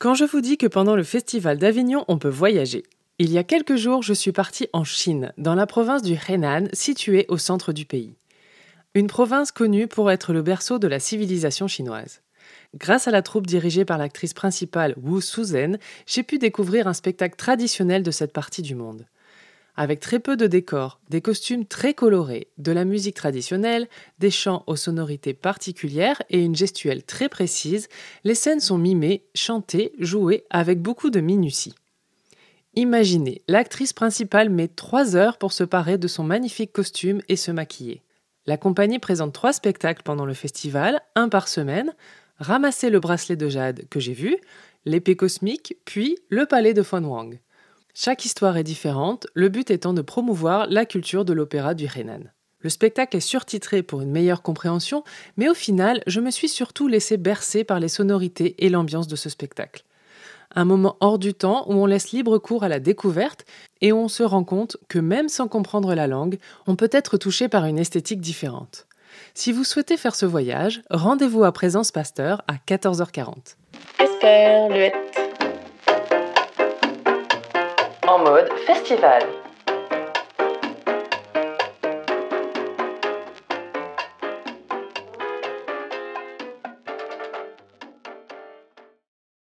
Quand je vous dis que pendant le festival d'Avignon, on peut voyager. Il y a quelques jours, je suis partie en Chine, dans la province du Henan, située au centre du pays. Une province connue pour être le berceau de la civilisation chinoise. Grâce à la troupe dirigée par l'actrice principale Wu Suzhen, j'ai pu découvrir un spectacle traditionnel de cette partie du monde avec très peu de décors, des costumes très colorés, de la musique traditionnelle, des chants aux sonorités particulières et une gestuelle très précise, les scènes sont mimées, chantées, jouées avec beaucoup de minutie. Imaginez, l'actrice principale met trois heures pour se parer de son magnifique costume et se maquiller. La compagnie présente trois spectacles pendant le festival, un par semaine, Ramasser le bracelet de jade que j'ai vu, L'épée cosmique, puis Le palais de Fon Wang. Chaque histoire est différente, le but étant de promouvoir la culture de l'opéra du Rhénan. Le spectacle est surtitré pour une meilleure compréhension, mais au final, je me suis surtout laissé bercer par les sonorités et l'ambiance de ce spectacle. Un moment hors du temps où on laisse libre cours à la découverte et où on se rend compte que même sans comprendre la langue, on peut être touché par une esthétique différente. Si vous souhaitez faire ce voyage, rendez-vous à Présence Pasteur à 14h40 en mode festival.